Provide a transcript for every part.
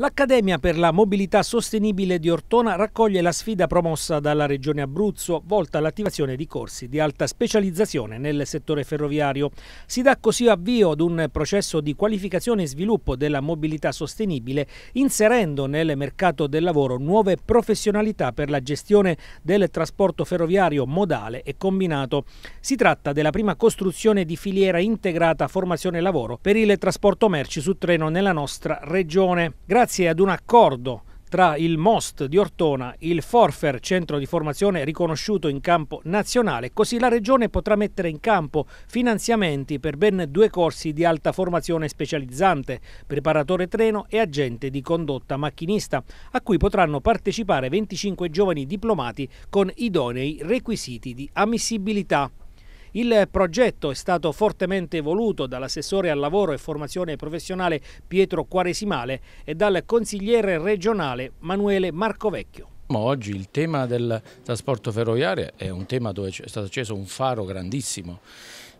L'Accademia per la mobilità sostenibile di Ortona raccoglie la sfida promossa dalla Regione Abruzzo volta all'attivazione di corsi di alta specializzazione nel settore ferroviario. Si dà così avvio ad un processo di qualificazione e sviluppo della mobilità sostenibile inserendo nel mercato del lavoro nuove professionalità per la gestione del trasporto ferroviario modale e combinato. Si tratta della prima costruzione di filiera integrata formazione-lavoro per il trasporto merci su treno nella nostra regione. Grazie grazie ad un accordo tra il Most di Ortona, il Forfer, centro di formazione riconosciuto in campo nazionale, così la Regione potrà mettere in campo finanziamenti per ben due corsi di alta formazione specializzante, preparatore treno e agente di condotta macchinista, a cui potranno partecipare 25 giovani diplomati con idonei requisiti di ammissibilità. Il progetto è stato fortemente voluto dall'assessore al lavoro e formazione professionale Pietro Quaresimale e dal consigliere regionale Manuele Marcovecchio. Oggi il tema del trasporto ferroviario è un tema dove è stato acceso un faro grandissimo,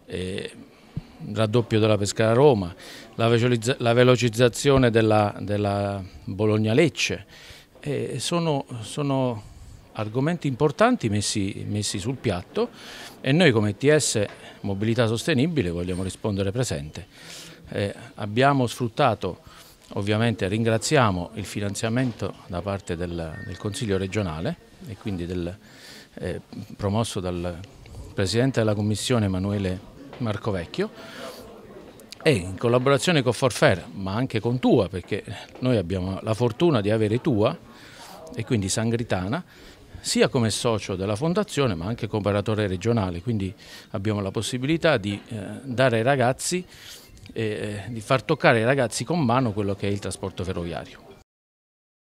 eh, raddoppio della Pescara Roma, la, la velocizzazione della, della Bologna-Lecce, eh, sono, sono argomenti importanti messi, messi sul piatto e noi come TS Mobilità Sostenibile vogliamo rispondere presente. Eh, abbiamo sfruttato, ovviamente ringraziamo il finanziamento da parte del, del Consiglio regionale e quindi del, eh, promosso dal Presidente della Commissione Emanuele Marco Vecchio e in collaborazione con Forfair ma anche con Tua perché noi abbiamo la fortuna di avere Tua e quindi Sangritana sia come socio della fondazione ma anche come operatore regionale, quindi abbiamo la possibilità di eh, dare ai ragazzi, eh, di far toccare ai ragazzi con mano quello che è il trasporto ferroviario.